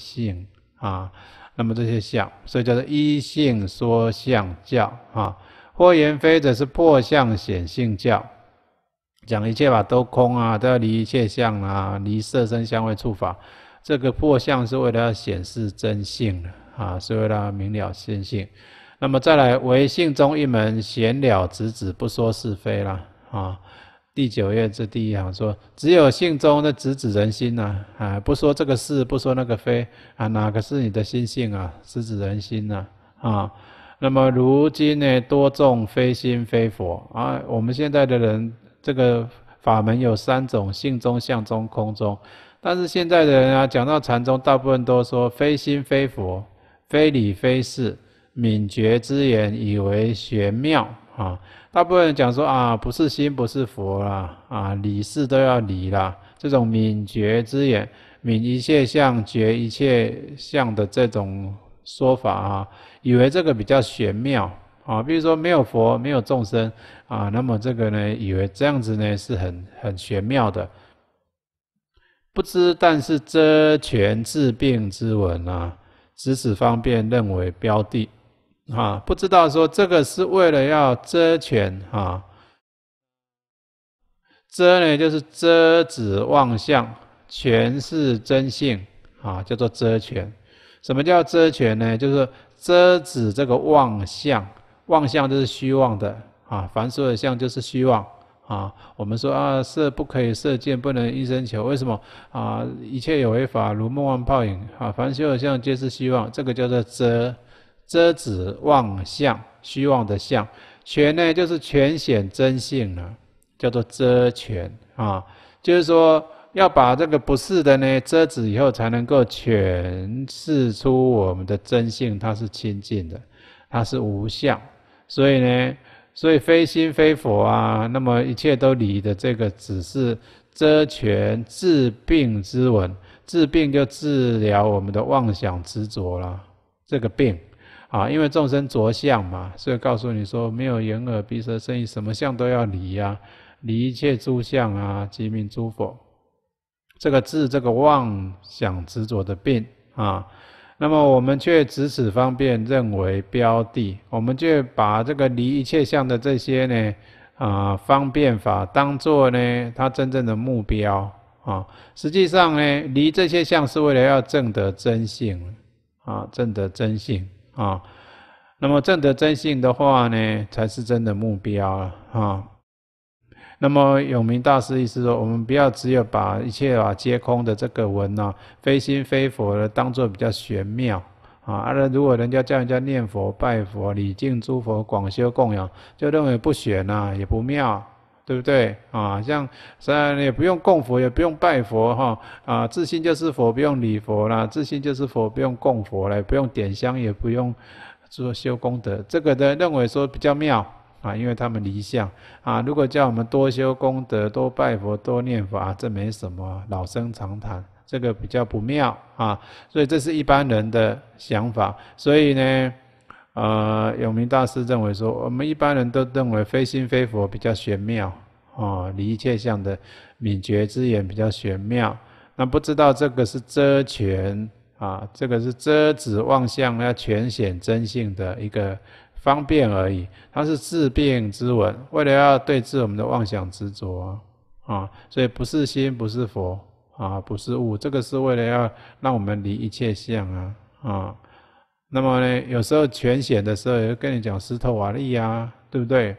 性啊，那么这些相，所以叫做一性说相教啊。或言非者是破相显性教，讲一切法都空啊，都要离一切相啊，离色身相味触法。这个破相是为了要显示真性啊，是为了明了心性。那么再来唯性中一门显了直指，不说是非啦。啊。第九页至第一行说：“只有性中的直指人心呐，啊，不说这个是，不说那个非，啊，哪个是你的心性啊？直指人心呐，啊，那么如今呢，多重非心非佛啊？我们现在的人，这个法门有三种：性中、相中、空中。但是现在的人啊，讲到禅宗，大部分都说非心非佛，非理非事，敏觉之言以为玄妙啊。”大部分人讲说啊，不是心，不是佛啦，啊，离是都要离啦。这种敏觉之眼，敏一切相，觉一切相的这种说法啊，以为这个比较玄妙啊。比如说没有佛，没有众生啊，那么这个呢，以为这样子呢是很很玄妙的。不知但是遮权治病之文啊，执此方便认为标的。啊，不知道说这个是为了要遮权啊？遮呢，就是遮止妄相，权是真性啊，叫做遮权。什么叫遮权呢？就是遮止这个妄相，妄相就是虚妄的啊。凡所有相，就是虚妄啊。我们说啊，射不可以射箭，不能一生求，为什么啊？一切有为法，如梦幻泡影啊。凡所有相，皆是虚妄，这个叫做遮。遮止妄相，虚妄的相，权呢就是全显真性了，叫做遮权啊，就是说要把这个不是的呢遮止以后，才能够诠释出我们的真性，它是清净的，它是无相，所以呢，所以非心非佛啊，那么一切都离的这个只是遮权治病之文，治病就治疗我们的妄想执着了，这个病。啊，因为众生着相嘛，所以告诉你说，没有眼耳鼻舌身意，什么相都要离呀，离一切诸相啊，即名诸佛。这个治这个妄想执着的病啊，那么我们却执此方便认为标的，我们就把这个离一切相的这些呢啊方便法当做呢它真正的目标啊，实际上呢离这些相是为了要证得真性啊，证得真性。啊，那么正德真性的话呢，才是真的目标啊。那么永明大师意思说，我们不要只有把一切啊皆空的这个文呢，非心非佛的当做比较玄妙啊。而如果人家叫人家念佛、拜佛、礼敬诸佛、广修供养，就认为不玄呐，也不妙。对不对啊？像虽然也不用供佛，也不用拜佛哈啊，自信就是佛，不用礼佛啦，自信就是佛，不用供佛了，不用点香，也不用做修功德，这个呢认为说比较妙啊，因为他们离相啊。如果叫我们多修功德、多拜佛、多念佛，这没什么，老生常谈，这个比较不妙啊。所以这是一般人的想法，所以呢。啊，永明大师认为说，我们一般人都认为非心非佛比较玄妙，啊，离一切相的敏觉之眼比较玄妙。那不知道这个是遮权啊，这个是遮止妄相要全显真性的一个方便而已。它是治病之文，为了要对治我们的妄想执着啊，所以不是心，不是佛啊，不是物，这个是为了要让我们离一切相啊，啊。那么呢，有时候全显的时候也会跟你讲石头瓦砾呀，对不对？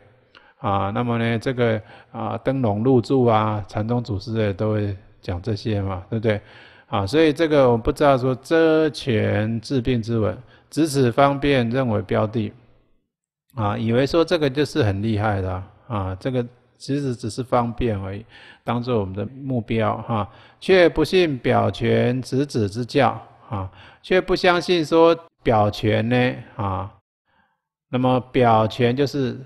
啊，那么呢，这个啊，灯笼入住啊，禅宗祖师也都会讲这些嘛，对不对？啊，所以这个我不知道说遮权治病之文，直指方便认为标的，啊，以为说这个就是很厉害的啊，这个其实只是方便而已，当做我们的目标哈，却不信表权直指之教啊，却不相信说。表权呢？啊，那么表权就是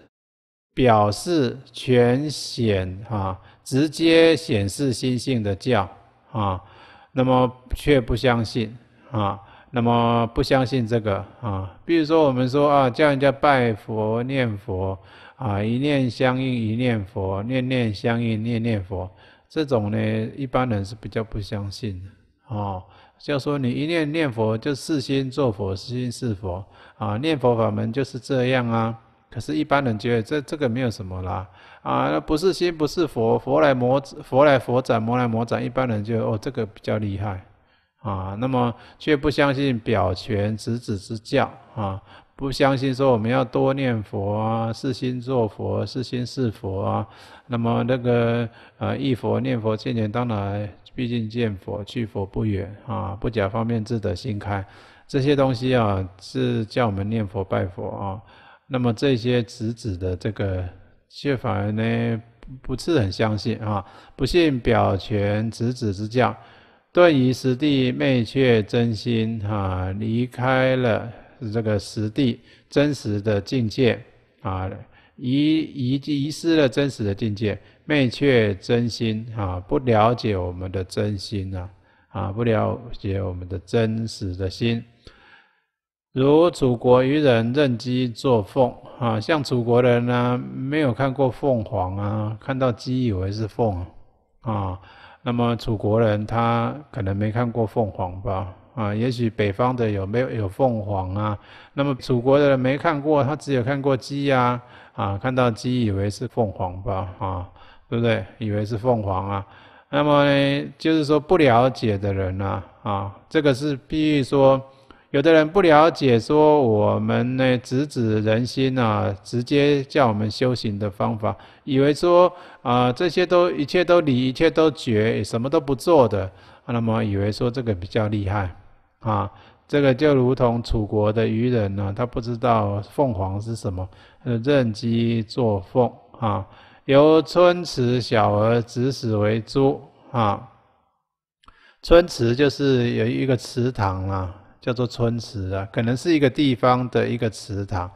表示全显啊，直接显示心性的教啊，那么却不相信啊，那么不相信这个啊，比如说我们说啊，叫人家拜佛念佛啊，一念相应一念佛，念念相应念念佛，这种呢，一般人是比较不相信的啊。就说你一念念佛，就示心作佛，示心是佛啊！念佛法门就是这样啊。可是，一般人觉得这这个没有什么啦啊，那不是心，不是佛，佛来魔，佛来佛斩，魔来魔斩。一般人就哦，这个比较厉害啊。那么，却不相信表权直子之教啊，不相信说我们要多念佛啊，示心作佛，示心是佛啊。那么，那个呃，一佛念佛，千年，当来。毕竟见佛去佛不远啊，不假方便自得心开，这些东西啊是叫我们念佛拜佛啊。那么这些子子的这个却反而呢，不是很相信啊，不信表全子子之教，顿于实地，昧却真心啊，离开了这个实地真实的境界啊，遗遗遗失了真实的境界。昧却真心啊，不了解我们的真心呐，啊，不了解我们的真实的心。如楚国愚人认鸡作凤啊，像楚国人呢，没有看过凤凰啊，看到鸡以为是凤啊。那么楚国人他可能没看过凤凰吧？啊，也许北方的有没有有凤凰啊？那么楚国的人没看过，他只有看过鸡呀，啊，看到鸡以为是凤凰吧？啊。对不对？以为是凤凰啊，那么就是说不了解的人呢，啊，这个是，比喻说，有的人不了解说我们呢直指人心啊，直接叫我们修行的方法，以为说啊这些都一切都离一切都绝，什么都不做的，那么以为说这个比较厉害啊，这个就如同楚国的愚人呢，他不知道凤凰是什么，认鸡作凤啊。由春池小儿指使为猪啊！春池就是有一个池塘啊，叫做春池啊，可能是一个地方的一个池塘。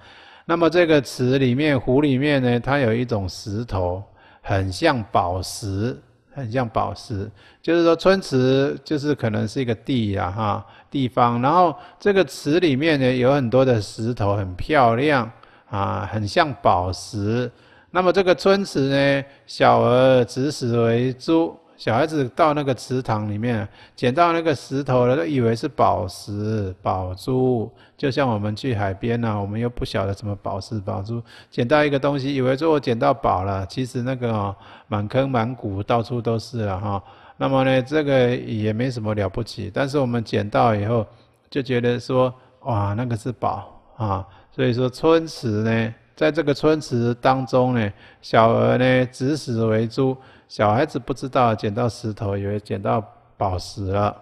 那么这个池里面湖里面呢，它有一种石头，很像宝石，很像宝石。就是说春池就是可能是一个地啊哈地方，然后这个池里面呢有很多的石头，很漂亮啊，很像宝石。那么这个春池呢，小儿子死为珠，小孩子到那个池塘里面捡到那个石头了，都以为是宝石宝珠。就像我们去海边呢，我们又不晓得什么宝石宝珠，捡到一个东西，以为说我捡到宝了，其实那个满坑满谷到处都是了哈。那么呢，这个也没什么了不起，但是我们捡到以后就觉得说，哇，那个是宝啊，所以说春池呢。在这个村池当中呢，小儿呢指使为猪，小孩子不知道捡到石头，以为捡到宝石了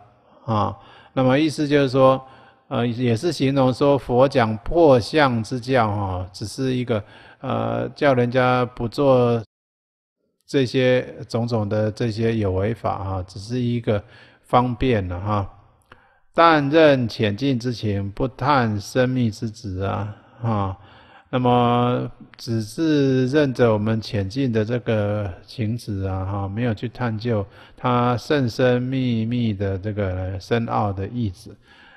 啊。那么意思就是说，呃，也是形容说佛讲破相之教啊，只是一个呃，叫人家不做这些种种的这些有为法啊，只是一个方便了哈。但任浅近之情，不探生命之旨啊，啊。那么只是认着我们前进的这个行子啊，哈，没有去探究它甚深秘密的这个深奥的意子，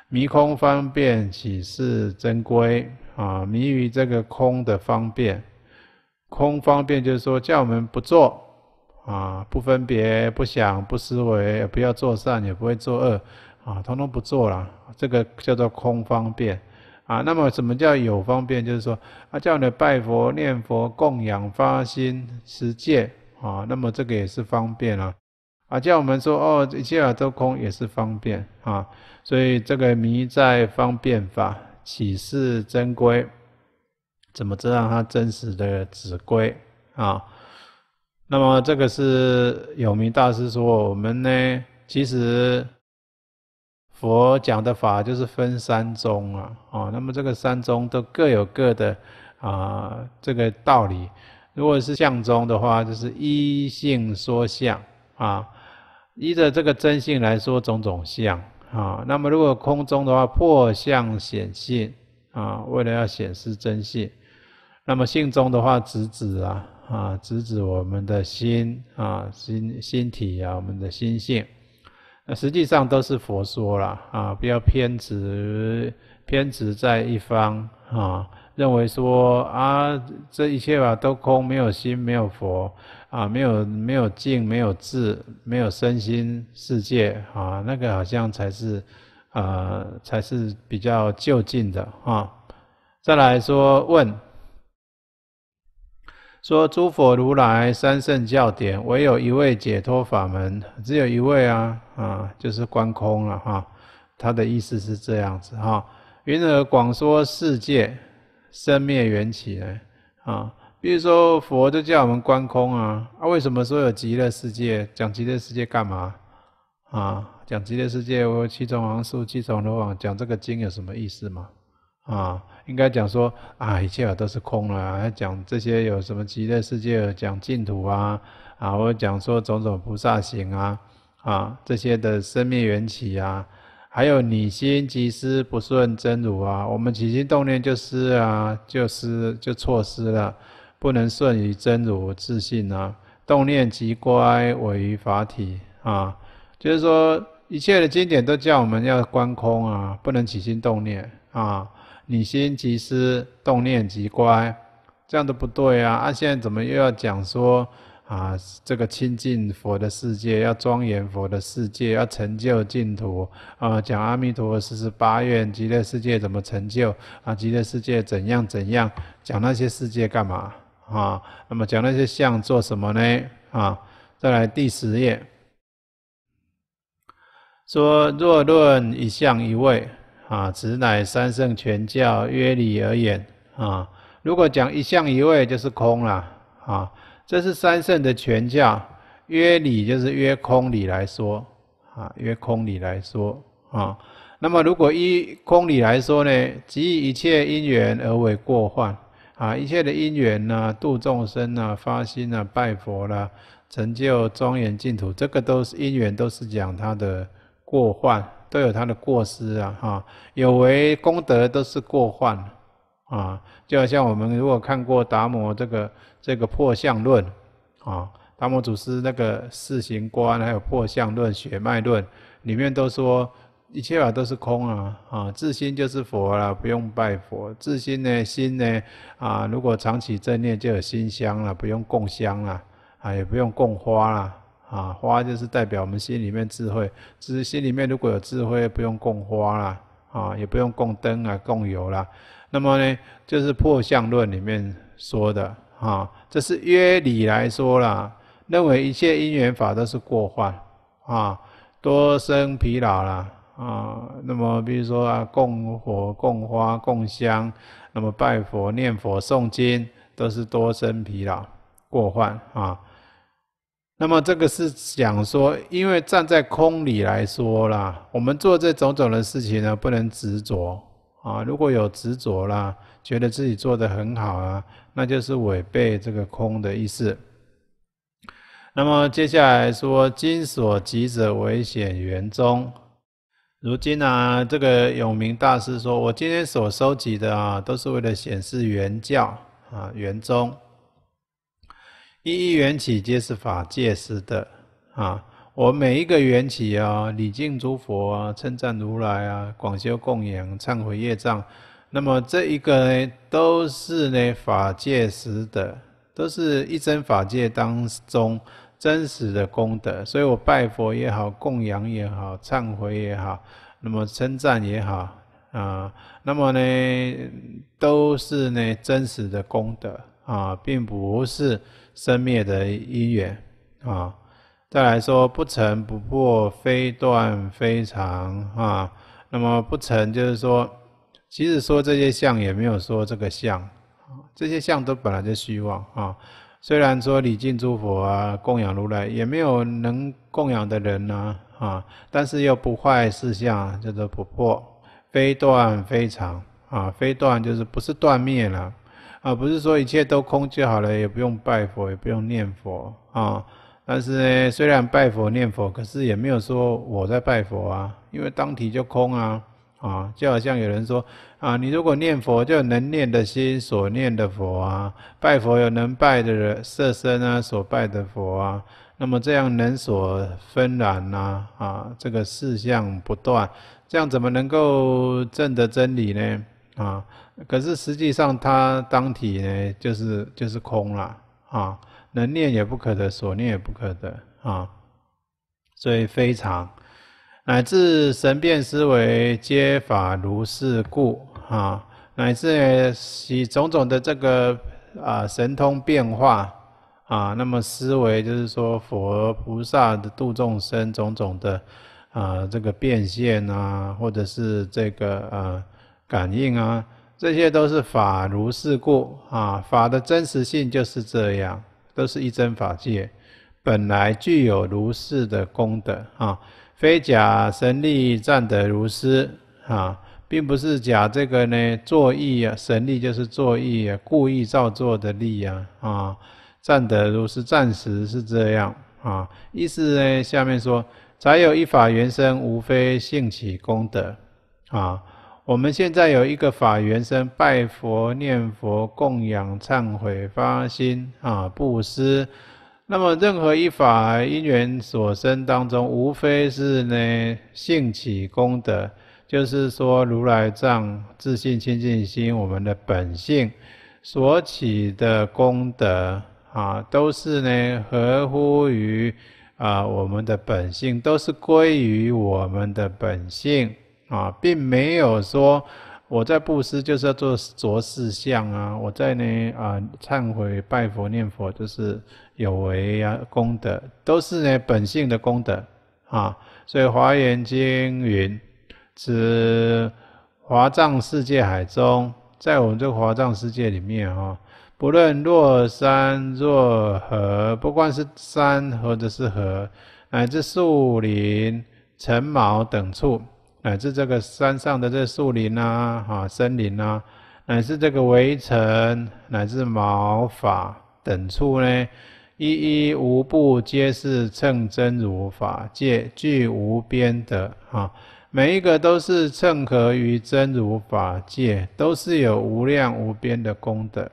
迷空方便岂是真归啊，迷于这个空的方便，空方便就是说叫我们不做啊，不分别、不想、不思维，不要做善，也不会做恶啊，统统不做了，这个叫做空方便。啊，那么什么叫有方便？就是说，啊，叫你拜佛、念佛、供养、发心、持戒，啊，那么这个也是方便啊。啊，叫我们说哦，一切法都空也是方便啊，所以这个迷在方便法，起是真归，怎么知道它真实的子归啊？那么这个是有名大师说，我们呢，其实。佛讲的法就是分三宗啊，啊，那么这个三宗都各有各的啊这个道理。如果是相宗的话，就是依性说相啊，依着这个真性来说种种相啊。那么如果空中的话，破相显性啊，为了要显示真性。那么性宗的话，直指啊啊，直指我们的心啊心心体啊我们的心性。那实际上都是佛说啦，啊，不要偏执，偏执在一方啊，认为说啊，这一切吧都空，没有心，没有佛啊，没有没有境，没有智，没有身心世界啊，那个好像才是，呃，才是比较就近的啊。再来说问。说诸佛如来三圣教典，唯有一位解脱法门，只有一位啊啊，就是观空了哈。他的意思是这样子哈。云何广说世界生灭缘起呢？啊，比如说佛就叫我们观空啊，啊，为什么说有极乐世界？讲极乐世界干嘛？啊，讲极乐世界，我七重王树，七重罗网，讲这个经有什么意思吗？啊，应该讲说啊，一切都是空了。讲这些有什么极乐世界讲净土啊，啊，我讲说种种菩萨行啊，啊，这些的生命缘起啊，还有你心即失不顺真如啊，我们起心动念就失啊，就失就错失了，不能顺于真如自信啊，动念即乖违于法体啊，就是说一切的经典都叫我们要观空啊，不能起心动念啊。你心即思，动念即乖，这样都不对啊！啊，现在怎么又要讲说啊？这个亲近佛的世界，要庄严佛的世界，要成就净土啊！讲阿弥陀佛四十八愿极乐世界怎么成就啊？极乐世界怎样怎样？讲那些世界干嘛啊？那么讲那些相做什么呢？啊！再来第十页，说若论一相一位，啊，此乃三圣全教约理而言啊。如果讲一相一味，就是空了啊。这是三圣的全教约理，就是约空理来说啊，约空理来说啊。那么如果依空理来说呢，即一切因缘而为过患啊。一切的因缘呢，度众生啊，发心啊，拜佛了，成就庄严净土，这个都是因缘，都是讲它的过患。都有他的过失啊，哈，有为功德都是过患，啊，就好像我们如果看过达摩这个这个破相论，啊，达摩祖师那个四行观还有破相论、血脉论，里面都说一切法都是空啊，啊，自心就是佛了，不用拜佛，自心呢，心呢，啊，如果长期正念就有心香了，不用供香了，啊，也不用供花了。啊，花就是代表我们心里面智慧。只是心里面如果有智慧，不用供花啦，啊，也不用供灯啊，供油啦。那么呢，就是破相论里面说的，啊，这是约理来说啦，认为一切因缘法都是过患，啊，多生疲劳啦。啊，那么比如说啊，供火、供花、供香，那么拜佛、念佛、诵经，都是多生疲劳、过患啊。那么这个是讲说，因为站在空里来说啦，我们做这种种的事情呢，不能执着啊。如果有执着啦，觉得自己做的很好啊，那就是违背这个空的意思。那么接下来说，今所及者为显圆中。如今啊，这个永明大师说，我今天所收集的啊，都是为了显示圆教啊，圆宗。一一缘起皆是法界时的啊！我每一个缘起啊，礼敬诸佛啊，称赞如来啊，广修供养，忏悔业障，那么这一个呢，都是呢法界时的，都是一真法界当中真实的功德。所以我拜佛也好，供养也好，忏悔也好，那么称赞也好啊，那么呢，都是呢真实的功德啊，并不是。生灭的因缘，啊，再来说不成不破，非断非常，啊，那么不成就是说，其实说这些相也没有说这个相，这些相都本来就虚妄，啊，虽然说礼敬诸佛啊，供养如来，也没有能供养的人呢，啊，但是又不坏事相，叫做不破，非断非常，啊，非断就是不是断灭了。啊，不是说一切都空就好了，也不用拜佛，也不用念佛啊。但是呢，虽然拜佛念佛，可是也没有说我在拜佛啊，因为当体就空啊。啊，就好像有人说啊，你如果念佛，就能念的心所念的佛啊；拜佛有能拜的人色身啊，所拜的佛啊。那么这样能所纷然呐，啊，这个事相不断，这样怎么能够证得真理呢？啊？可是实际上，它当体呢，就是就是空了啊。能念也不可得，所念也不可得啊。所以非常，乃至神变思维，皆法如是故啊。乃至起种种的这个啊神通变化啊，那么思维就是说，佛菩萨的度众生种种的啊这个变现啊，或者是这个啊感应啊。这些都是法如是故啊，法的真实性就是这样，都是一真法界，本来具有如是的功德啊，非假神力暂得如是啊，并不是假这个呢作意啊，神力就是作意啊，故意造作的力啊啊，暂得如是暂时是这样啊，意思呢下面说，才有一法原生，无非性起功德啊。我们现在有一个法缘，生拜佛、念佛、供养、忏悔、发心啊、布施。那么任何一法因缘所生当中，无非是呢性起功德，就是说如来藏自信清净心，我们的本性所起的功德啊，都是呢合乎于啊我们的本性，都是归于我们的本性。啊，并没有说我在布施就是要做着事相啊，我在呢啊忏悔、拜佛、念佛，就是有为啊功德，都是呢本性的功德啊。所以《华严经》云：“此华藏世界海中，在我们这个华藏世界里面啊，不论若山若河，不管是山或者是河，乃至树林、尘毛等处。”乃至这个山上的这树林啊，哈森林啊，乃至这个围城，乃至毛发等处呢，一一无不皆是称真如法界具无边的啊，每一个都是称合于真如法界，都是有无量无边的功德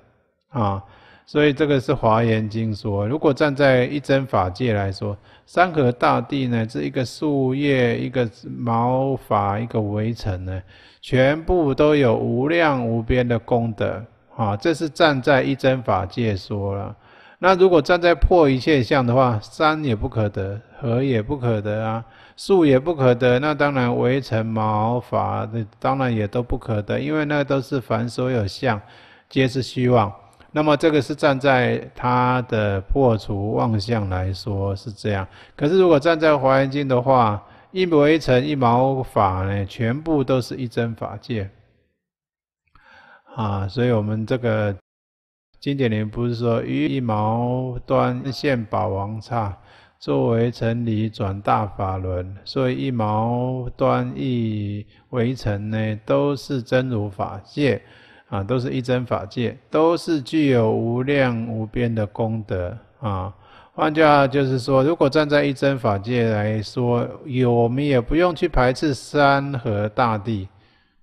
啊。所以这个是华严经说。如果站在一真法界来说，山河大地呢，是一个树叶、一个毛发、一个围城呢，全部都有无量无边的功德啊！这是站在一真法界说了。那如果站在破一切相的话，山也不可得，河也不可得啊，树也不可得，那当然围城、毛发，当然也都不可得，因为那都是凡所有相，皆是虚妄。那么这个是站在他的破除妄相来说是这样，可是如果站在华严经的话，一毛一尘一毛法呢，全部都是一真法界啊。所以我们这个经典里不是说于一毛端现宝王刹，作为成理转大法轮，所以一毛端一微尘呢，都是真如法界。啊，都是一真法界，都是具有无量无边的功德啊！换句话就是说，如果站在一真法界来说，有我们也不用去排斥山河大地，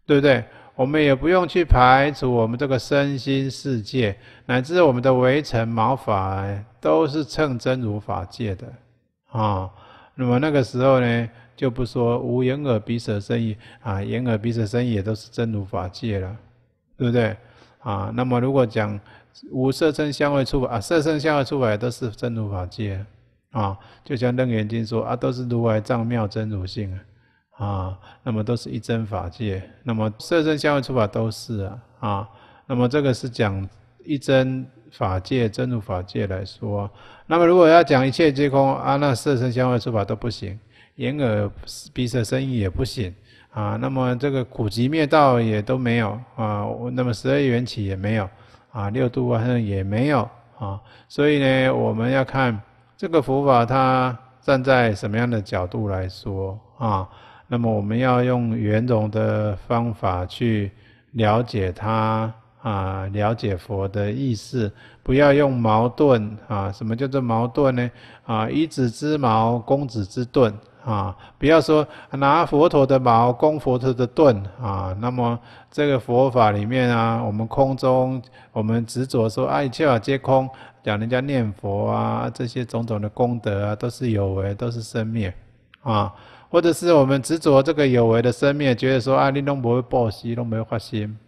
对不对？我们也不用去排除我们这个身心世界，乃至我们的围城毛发，都是称真如法界的啊。那么那个时候呢，就不说无眼耳鼻舌身意啊，眼耳鼻舌身意也都是真如法界了。对不对？啊，那么如果讲无色身香味触法啊，色身香味触法都是真如法界啊，就像楞严经说啊，都是如来藏妙真如性啊，那么都是一真法界，那么色身香味触法都是啊，啊，那么这个是讲一真法界真如法界来说。那么如果要讲一切皆空啊，那色身香味触法都不行，眼耳鼻舌身意也不行。啊，那么这个苦集灭道也都没有啊，那么十二缘起也没有啊，六度好像也没有啊，所以呢，我们要看这个佛法，它站在什么样的角度来说啊？那么我们要用圆融的方法去了解它啊，了解佛的意思，不要用矛盾啊。什么叫做矛盾呢？啊，以子之矛攻子之盾。啊，不要说拿佛陀的矛攻佛陀的盾啊！那么这个佛法里面啊，我们空中，我们执着说爱一切法皆空，讲人家念佛啊，这些种种的功德啊，都是有为，都是生灭啊。或者是我们执着这个有为的生灭，觉得说啊，你都会报喜，都没发心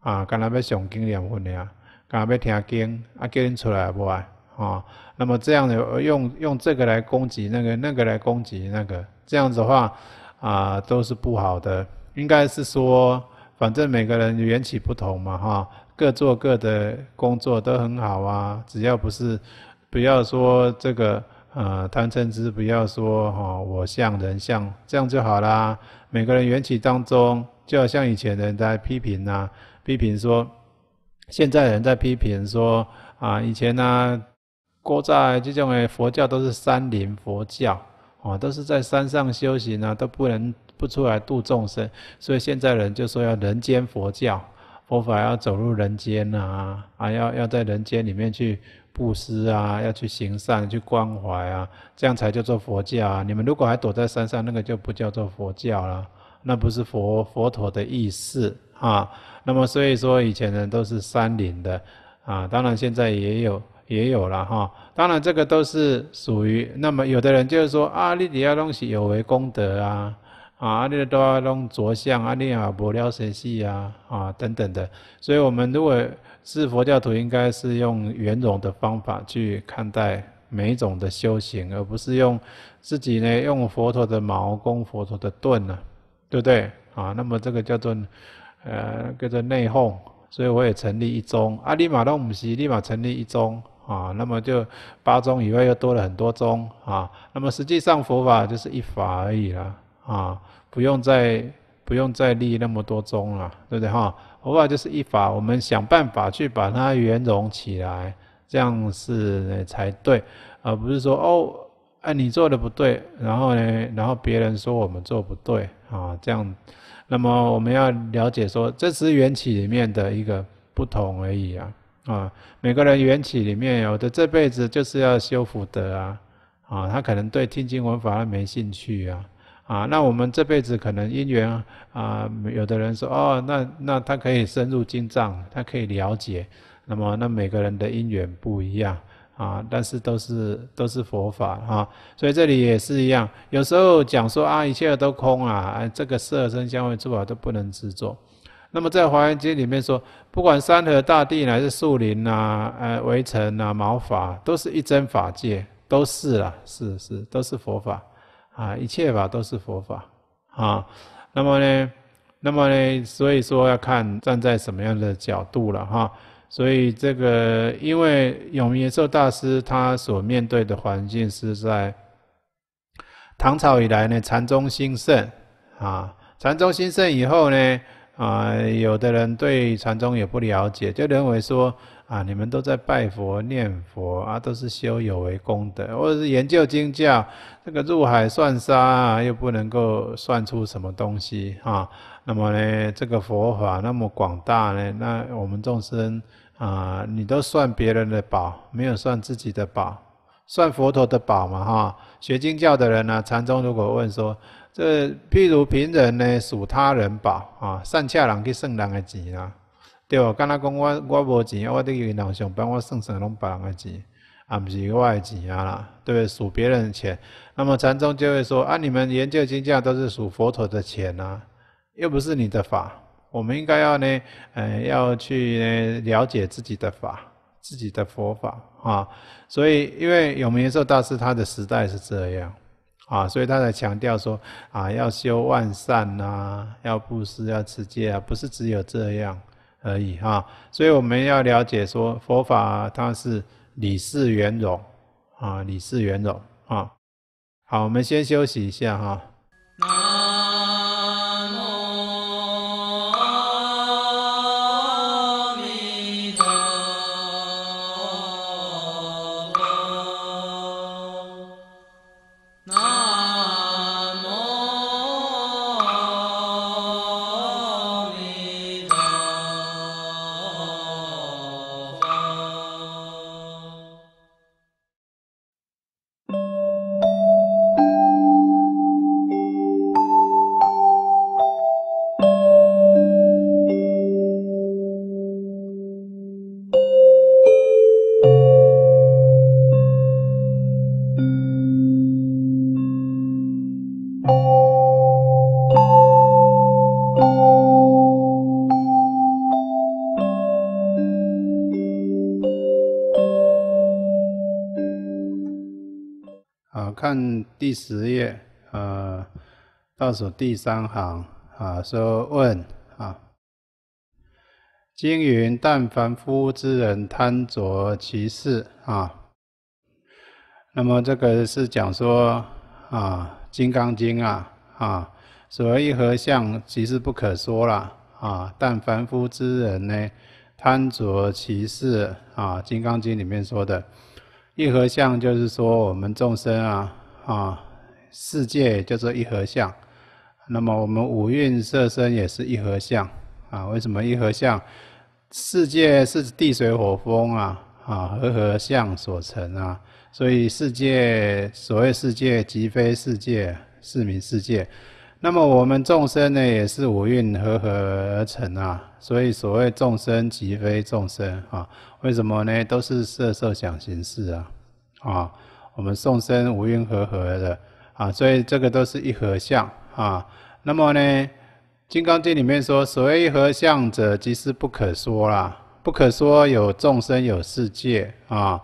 啊，干刚要上经两分呀，干刚要听经啊，叫你出来不啊？啊，那么这样的用用这个来攻击那个，那个来攻击那个，这样子的话，啊，都是不好的。应该是说，反正每个人缘起不同嘛，哈，各做各的工作都很好啊。只要不是，不要说这个，呃，贪嗔痴，不要说哈，我像人像这样就好啦。每个人缘起当中，就要像以前人在批评呐，批评说，现在人在批评说，啊，以前呢。过在这种诶，佛教都是山林佛教啊，都是在山上修行啊，都不能不出来度众生。所以现在人就说要人间佛教，佛法要走入人间啊，啊，要要在人间里面去布施啊，要去行善去关怀啊，这样才叫做佛教啊。你们如果还躲在山上，那个就不叫做佛教了，那不是佛佛陀的意思啊。那么所以说，以前人都是山林的啊，当然现在也有。也有了哈，当然这个都是属于那么有的人就是说啊，你利底亚隆喜有为功德啊，啊，阿利多阿隆卓相，阿利阿博了什系啊，啊等等的，所以我们如果是佛教徒，应该是用圆融的方法去看待每种的修行，而不是用自己呢用佛陀的矛攻佛陀的盾呢，对不对？啊，那么这个叫做呃叫做内讧，所以我也成立一宗，阿利马隆不是立马成立一宗。啊，那么就八宗以外又多了很多宗啊。那么实际上佛法就是一法而已了啊，不用再不用再立那么多宗了，对不对哈？佛法就是一法，我们想办法去把它圆融起来，这样是才对，而不是说哦，哎你做的不对，然后呢，然后别人说我们做不对啊，这样。那么我们要了解说，这只是缘起里面的一个不同而已啊。啊，每个人缘起里面，有的这辈子就是要修福德啊，啊，他可能对听经闻法没兴趣啊，啊，那我们这辈子可能因缘啊，有的人说哦，那那他可以深入经藏，他可以了解，那么那每个人的因缘不一样啊，但是都是都是佛法啊，所以这里也是一样，有时候讲说啊，一切都空啊，这个色身香味触法都不能执着。那么在《华严经》里面说，不管山河大地，还是树林啊、呃、围城啊、毛发，都是一真法界，都是啦，是是，都是佛法啊，一切法都是佛法啊。那么呢，那么呢，所以说要看站在什么样的角度了哈。所以这个，因为永明延寿大师他所面对的环境是在唐朝以来呢，禅宗兴盛啊，禅宗兴盛以后呢。啊，有的人对禅宗也不了解，就认为说啊，你们都在拜佛念佛啊，都是修有为功德，或者是研究经教，这个入海算沙又不能够算出什么东西啊。那么呢，这个佛法那么广大呢，那我们众生啊，你都算别人的宝，没有算自己的宝，算佛陀的宝嘛哈。学经教的人呢，禅宗如果问说。这譬如平人呢，数他人宝啊，善恰人去算人的钱啦，对我刚才讲我我无钱，我得有银行上班，我算拢别人个钱，啊，不是外钱啊啦？对不对？数别人的钱，那么禅宗就会说啊，你们研究经教都是数佛陀的钱呐，又不是你的法。我们应该要呢，嗯，要去了解自己的法，自己的佛法啊。所以，因为永明延寿大师他的时代是这样。啊，所以他才强调说，啊，要修万善啊，要布施，要持戒啊，不是只有这样而已哈。所以我们要了解说，佛法它是理事圆融啊，理事圆融啊。好，我们先休息一下哈。看第十页，呃，倒数第三行啊，说问啊，经云：但凡夫之人贪着其事啊。那么这个是讲说啊，《金刚经》啊，啊，所谓合相，其实不可说啦，啊。但凡夫之人呢，贪着其事啊，《金刚经》里面说的。一合相就是说，我们众生啊，啊，世界叫做一合相。那么我们五蕴色身也是一合相。啊，为什么一合相？世界是地水火风啊，啊，合合相所成啊。所以世界，所谓世界，即非世界，是名世界。那么我们众生呢，也是五蕴合合而成啊，所以所谓众生即非众生啊，为什么呢？都是色受想行识啊，啊，我们众生五蕴合合的啊，所以这个都是一合相啊。那么呢，《金刚经》里面说，所谓一合相者，即是不可说啦，不可说有众生有世界啊，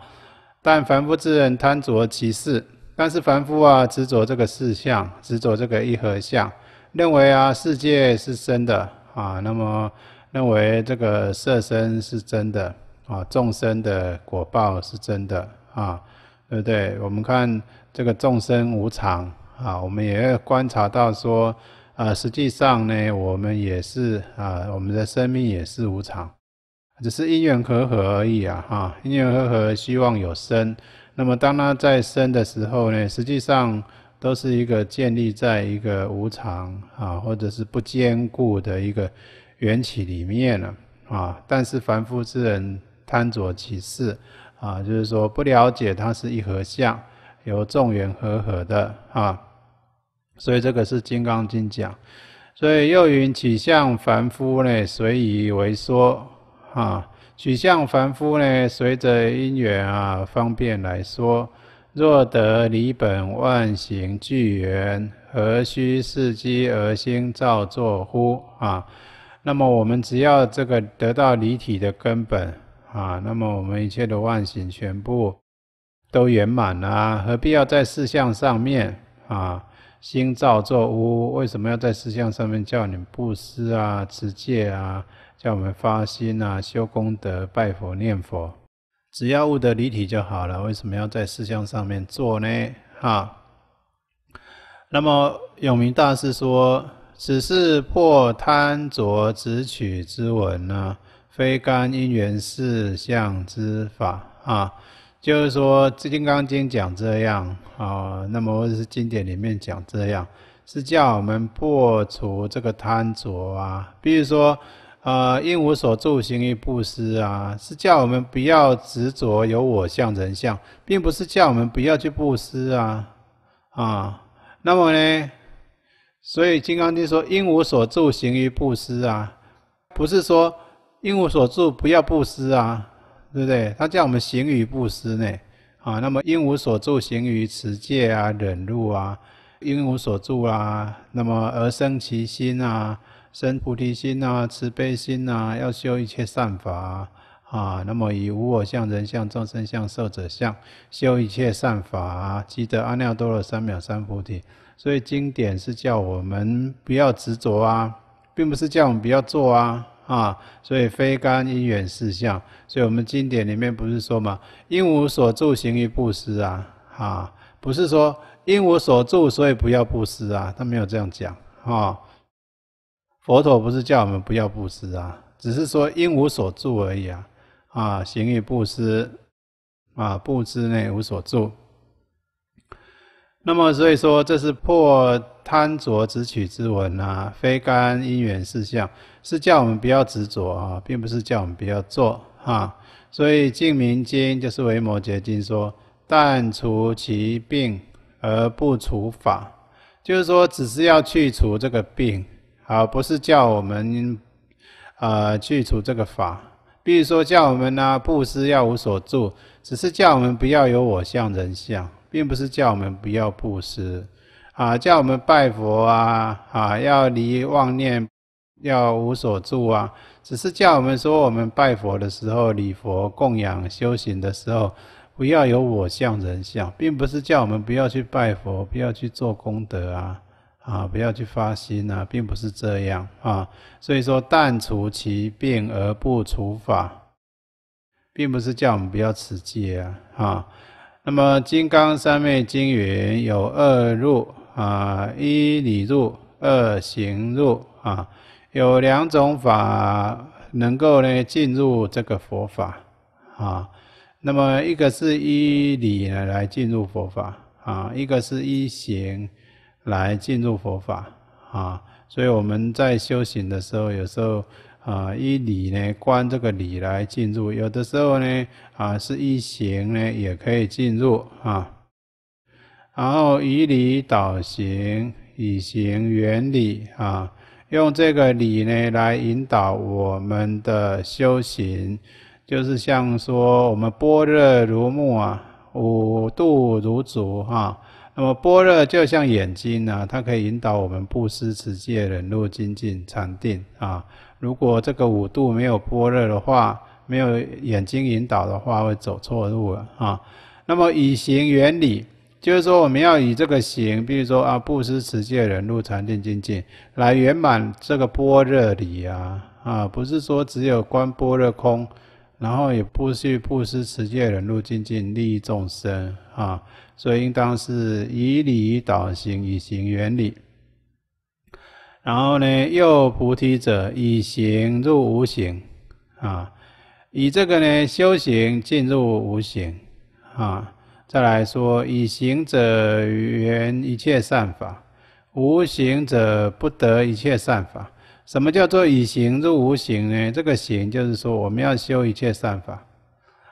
但凡夫之人贪着其事。但是凡夫啊，执着这个四相，执着这个一合相，认为啊，世界是真的啊，那么认为这个色身是真的啊，众生的果报是真的啊，对不对？我们看这个众生无常啊，我们也要观察到说，啊，实际上呢，我们也是啊，我们的生命也是无常，只是因缘和合而已啊，哈，因缘和合，希望有生。那么，当它在生的时候呢，实际上都是一个建立在一个无常啊，或者是不坚固的一个缘起里面了啊。但是凡夫之人贪着其事啊，就是说不了解它是一合相，由众缘合合的啊。所以这个是《金刚经》讲，所以又云起相，凡夫呢随以为说啊。取向凡夫呢，随着因缘啊方便来说，若得离本万行俱圆，何须伺机而心造作乎啊？那么我们只要这个得到离体的根本啊，那么我们一切的万行全部都圆满啦。何必要在事相上面啊心造作乎？为什么要在事相上面叫你布施啊、持戒啊？叫我们发心啊，修功德、拜佛、念佛，只要悟得离体就好了。为什么要在事相上面做呢？哈，那么永明大师说：“此是破贪着执取之文呢，非干因缘事相之法啊。”就是说，《金刚经》讲这样啊，那么或者是经典里面讲这样，是叫我们破除这个贪着啊，比如说。啊！应无所住行于布施啊，是叫我们不要执着有我相、人相，并不是叫我们不要去布施啊啊。那么呢？所以《金刚经》说“应无所住行于布施”啊，不是说应无所住不要布施啊，对不对？他叫我们行于布施呢啊。那么“应无所住行于持戒啊、忍辱啊、应无所住啊”，那么而生其心啊。生菩提心啊，慈悲心啊，要修一切善法啊。那么以无我相、人相、众生相、寿者相，修一切善法，积得阿耨多罗三藐三菩提。所以经典是叫我们不要执着啊，并不是叫我们不要做啊。啊，所以非干因缘事相。所以我们经典里面不是说嘛，因无所住行于布施啊。啊，不是说因无所住所以不要布施啊，他没有这样讲啊。佛陀不是叫我们不要布施啊，只是说因无所住而已啊，啊行于布施，啊布施内无所住。那么所以说，这是破贪着执取之文啊，非干因缘事项，是叫我们不要执着啊，并不是叫我们不要做啊。所以《净明经》就是《维摩诘经》说，但除其病而不除法，就是说，只是要去除这个病。而不是叫我们，呃，去除这个法。比如说，叫我们呢，布施要无所住，只是叫我们不要有我相、人相，并不是叫我们不要布施。啊，叫我们拜佛啊，啊，要离妄念，要无所住啊。只是叫我们说，我们拜佛的时候、礼佛、供养、修行的时候，不要有我相、人相，并不是叫我们不要去拜佛、不要去做功德啊。啊，不要去发心啊，并不是这样啊。所以说，但除其病而不除法，并不是叫我们不要持戒啊。啊，那么金刚三昧经云，有二入啊，一理入，二行入啊，有两种法能够呢进入这个佛法啊。那么，一个是一理呢来进入佛法啊，一个是一行。来进入佛法啊，所以我们在修行的时候，有时候啊，以理呢观这个理来进入；有的时候呢啊，是以行呢也可以进入啊。然后以理导行，以行原理啊，用这个理呢来引导我们的修行，就是像说我们般若如木啊，五度如足哈。那么般若就像眼睛啊，它可以引导我们布施、持戒、忍辱、精进、禅定啊。如果这个五度没有般若的话，没有眼睛引导的话，会走错路了啊。那么以行原理，就是说我们要以这个行，比如说啊，布施、持戒、忍辱、禅定、精进，来圆满这个般若理啊啊，不是说只有观般若空。然后也不施、布施、持戒、忍辱、精进、利益众生啊，所以应当是以理导行，以行圆理。然后呢，又菩提者以行入无形啊，以这个呢修行进入无形啊。再来说，以行者圆一切善法，无形者不得一切善法。什么叫做以行入无形呢？这个行就是说我们要修一切善法，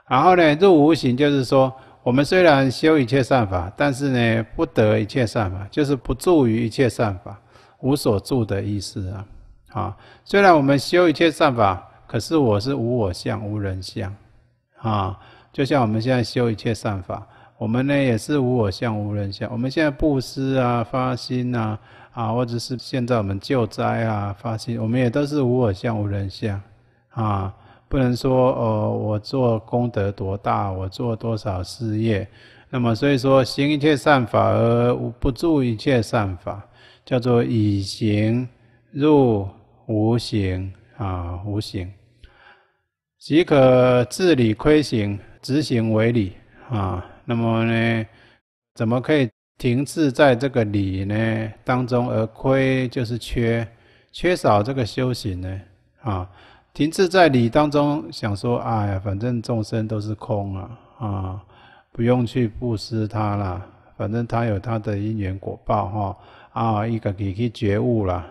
然后呢，入无形就是说我们虽然修一切善法，但是呢，不得一切善法，就是不助于一切善法，无所助的意思啊。啊，虽然我们修一切善法，可是我是无我相、无人相啊。就像我们现在修一切善法，我们呢也是无我相、无人相。我们现在布施啊、发心啊。啊，或者是现在我们救灾啊，发心，我们也都是无我相、无人相，啊，不能说哦，我做功德多大，我做多少事业，那么所以说行一切善法而不住一切善法，叫做以行入无形啊，无形即可自理亏行，执行为理啊，那么呢，怎么可以？停滞在这个理呢当中，而亏就是缺，缺少这个修行呢啊！停滞在理当中，想说哎呀，反正众生都是空啊啊，不用去布施他了，反正他有他的因缘果报哈啊，一个给可觉悟了，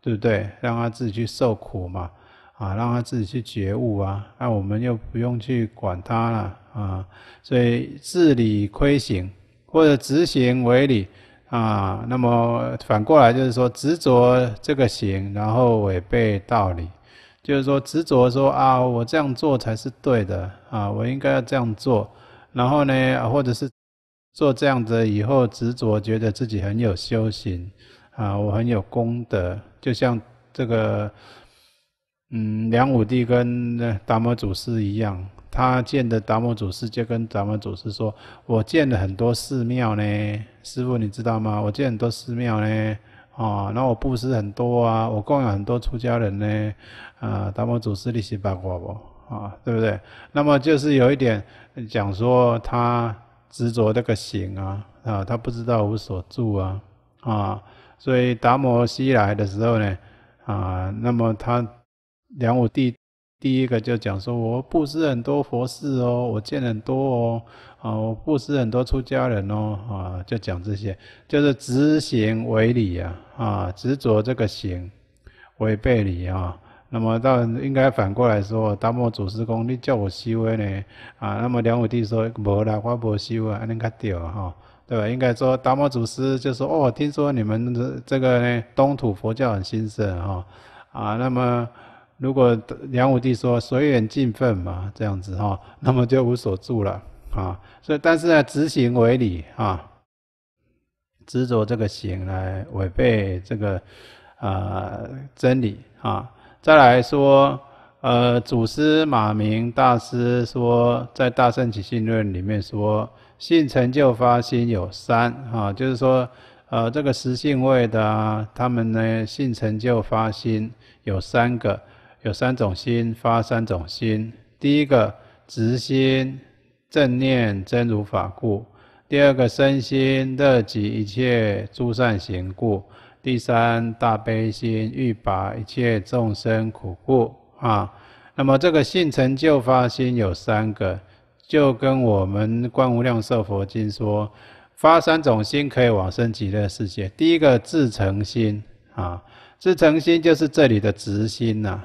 对不对？让他自己去受苦嘛啊，让他自己去觉悟啊，那我们又不用去管他了啊，所以自理亏行。或者执行为理啊，那么反过来就是说执着这个行，然后违背道理，就是说执着说啊，我这样做才是对的啊，我应该要这样做，然后呢，或者是做这样的以后执着，觉得自己很有修行啊，我很有功德，就像这个嗯，梁武帝跟达摩祖师一样。他见的达摩祖师就跟达摩祖师说：“我建了很多寺庙呢，师傅你知道吗？我建很多寺庙呢，啊，那我布施很多啊，我供养很多出家人呢，啊，达摩祖师你息八卦不？啊，对不对？那么就是有一点讲说他执着这个行啊，啊，他不知道无所住啊，啊，所以达摩西来的时候呢，啊，那么他梁武帝。”第一个就讲说，我布施很多佛事哦，我见很多哦，啊，我布施很多出家人哦，啊，就讲这些，就是执行为理啊，啊，执着这个行违背理啊。那么到应该反过来说，达摩祖师公，你叫我修呢？啊，那么梁武帝说，无啦，我无修啊，安尼较屌啊？对吧？应该说达摩祖师就说，哦，听说你们这个呢，东土佛教很兴盛哦，啊，那么。如果梁武帝说随缘尽分嘛，这样子哈，那么就无所住了啊。所以，但是呢，执行为理啊，执着这个行来违背这个啊真理啊。再来说，呃，祖师马明大师说，在《大圣起信论》里面说，信成就发心有三啊，就是说，呃，这个实性位的，他们呢，信成就发心有三个。有三种心发三种心，第一个直心正念真如法故；第二个身心乐及一切诸善行故；第三大悲心欲拔一切众生苦故啊。那么这个性成就发心有三个，就跟我们《观无量寿佛经》说，发三种心可以往生极乐世界。第一个自诚心啊，自诚心就是这里的直心呐。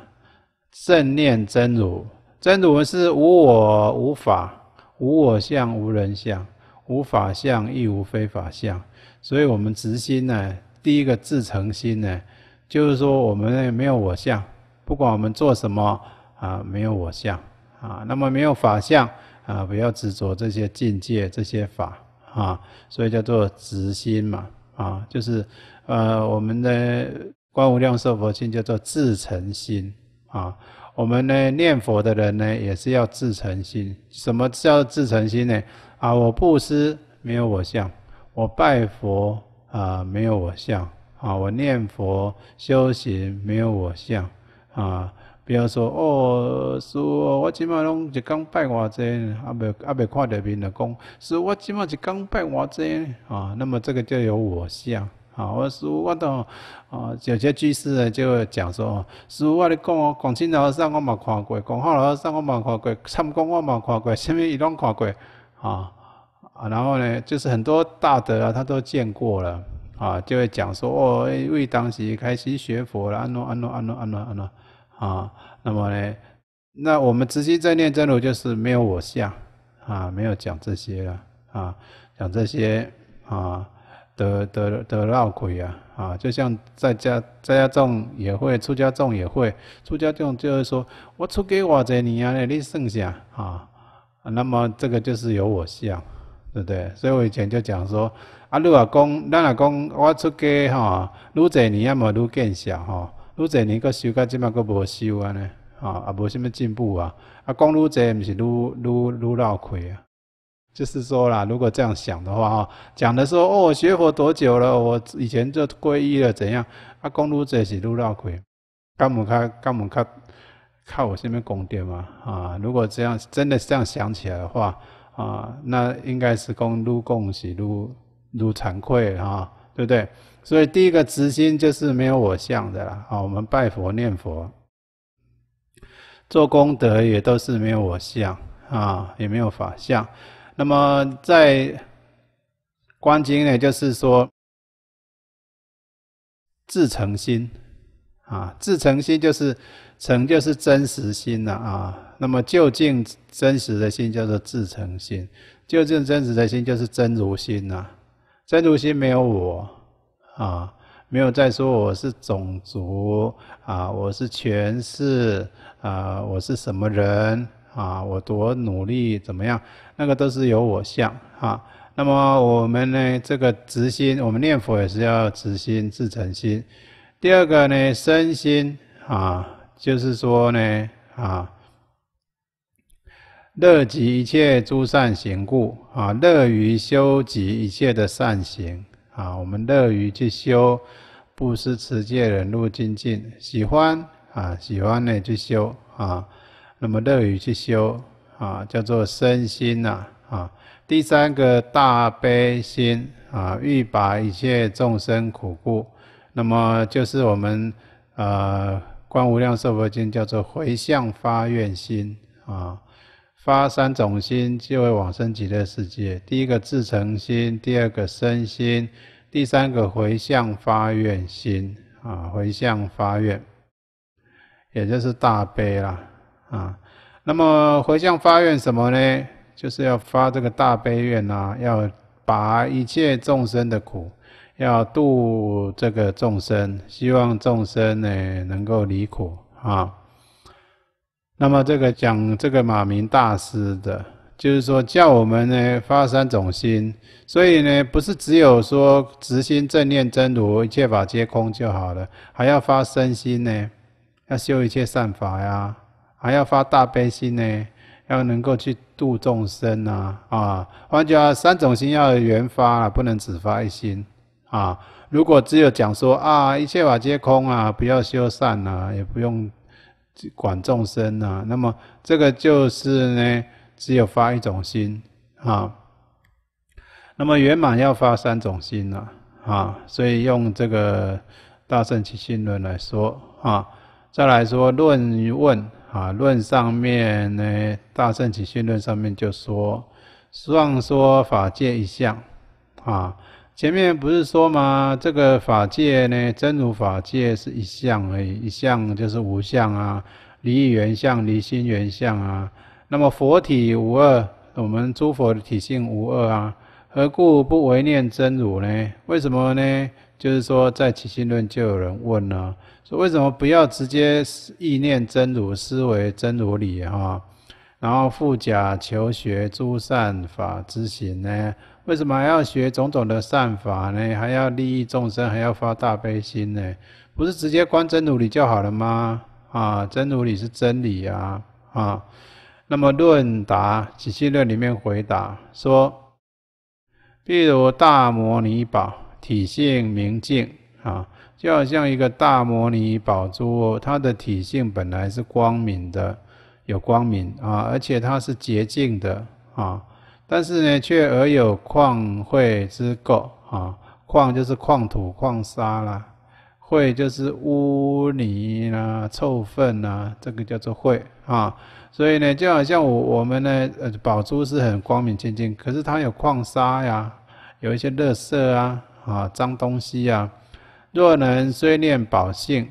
正念真如，真如是无我、无法、无我相、无人相、无法相，亦无非法相。所以，我们直心呢，第一个自诚心呢，就是说我们没有我相，不管我们做什么啊，没有我相啊。那么没有法相啊，不要执着这些境界、这些法啊。所以叫做直心嘛，啊，就是呃，我们的观无量寿佛心叫做自诚心。啊，我们呢念佛的人呢，也是要自诚心。什么叫自诚心呢？啊，我布施没有我相，我拜佛啊没有我相，啊，我念佛修行没有我相，啊，不要说哦，傅，我起码拢一刚拜我这，还没还没看别面的师傅，我起码就刚拜我这，啊，那么这个就有我相。啊！我师傅我的啊，有些居士呢就会讲说，师傅，我的哦，广清楼上我嘛看过，广浩楼上我嘛看过，参公我嘛看过，什么伊拢看过啊啊！然后呢，就是很多大德啊，他都见过了啊，就会讲说哦，为当时开始学佛了，安诺安诺安诺安诺安诺啊！那么呢，那我们直接在念真如，就是没有我相啊，没有讲这些了啊，讲这些啊。得得得绕开啊啊！就像在家在家种也会，出家种也会，出家种就是说我出给我这年啊，你剩下啊，那么这个就是有我相，对不对？所以我以前就讲说啊，如果讲咱若讲我出给哈，愈侪年啊嘛愈见小哈，愈侪年个修个即嘛个无修安尼啊啊无什么进步啊啊讲愈侪毋是愈愈愈绕亏啊！就是说啦，如果这样想的话哈，讲的说哦，学佛多久了？我以前做皈依了怎样？啊，公卢者是卢绕鬼，干母靠干母靠靠我这边供德嘛？啊，如果这样真的这样想起来的话啊，那应该是公卢贡喜卢卢惭愧哈，对不对？所以第一个执心就是没有我相的啦。啊，我们拜佛念佛，做功德也都是没有我相啊，也没有法相。那么在关键呢，就是说自诚心啊，自诚心就是诚，就是真实心了啊。那么究竟真实的心叫做自诚心，究竟真实的心就是真如心呐。真如心没有我啊，没有再说我是种族啊，我是权势啊，我是什么人？啊，我多努力怎么样？那个都是有我相啊。那么我们呢，这个执心，我们念佛也是要执心自成心。第二个呢，身心啊，就是说呢啊，乐极一切诸善行故啊，乐于修集一切的善行啊，我们乐于去修不失持戒、忍辱、精进，喜欢啊，喜欢呢去修啊。那么乐于去修啊，叫做身心呐啊。第三个大悲心啊，欲把一切众生苦故，那么就是我们呃《观无量寿佛经》叫做回向发愿心啊。发三种心即为往生极乐世界。第一个自诚心，第二个身心，第三个回向发愿心啊，回向发愿，也就是大悲啦。啊，那么回向发愿什么呢？就是要发这个大悲愿啊，要把一切众生的苦，要度这个众生，希望众生呢能够离苦啊。那么这个讲这个马明大师的，就是说叫我们呢发三种心，所以呢不是只有说执心正念真如，一切法皆空就好了，还要发身心呢，要修一切善法呀。还要发大悲心呢，要能够去度众生呐，啊，换句话，三种心要圆发啊，不能只发一心啊。如果只有讲说啊，一切法皆空啊，不要修善啊，也不用管众生啊，那么这个就是呢，只有发一种心啊。那么圆满要发三种心了啊，所以用这个《大圣起心论》来说啊，再来说论问。啊，论上面呢，《大圣起信论》上面就说，上说法界一相。啊，前面不是说吗？这个法界呢，真如法界是一相而已，一相就是无相啊，离缘相，离心缘相啊。那么佛体无二，我们诸佛的体性无二啊，何故不为念真如呢？为什么呢？就是说，在起信论就有人问呢，说为什么不要直接意念真如思维真如理哈，然后复假求学诸善法之行呢？为什么还要学种种的善法呢？还要利益众生，还要发大悲心呢？不是直接观真如理就好了吗？啊，真如理是真理啊啊，那么论答起信论里面回答说，譬如大摩尼宝。体性明净啊，就好像一个大摩尼宝珠，它的体性本来是光明的，有光明啊，而且它是洁净的啊，但是呢，却而有矿秽之垢啊，矿就是矿土矿沙啦，秽就是污泥啦、臭粪啦，这个叫做秽啊，所以呢，就好像我我们呢，呃，宝珠是很光明清净，可是它有矿沙呀，有一些热色啊。啊，脏东西呀！若能虽念宝性。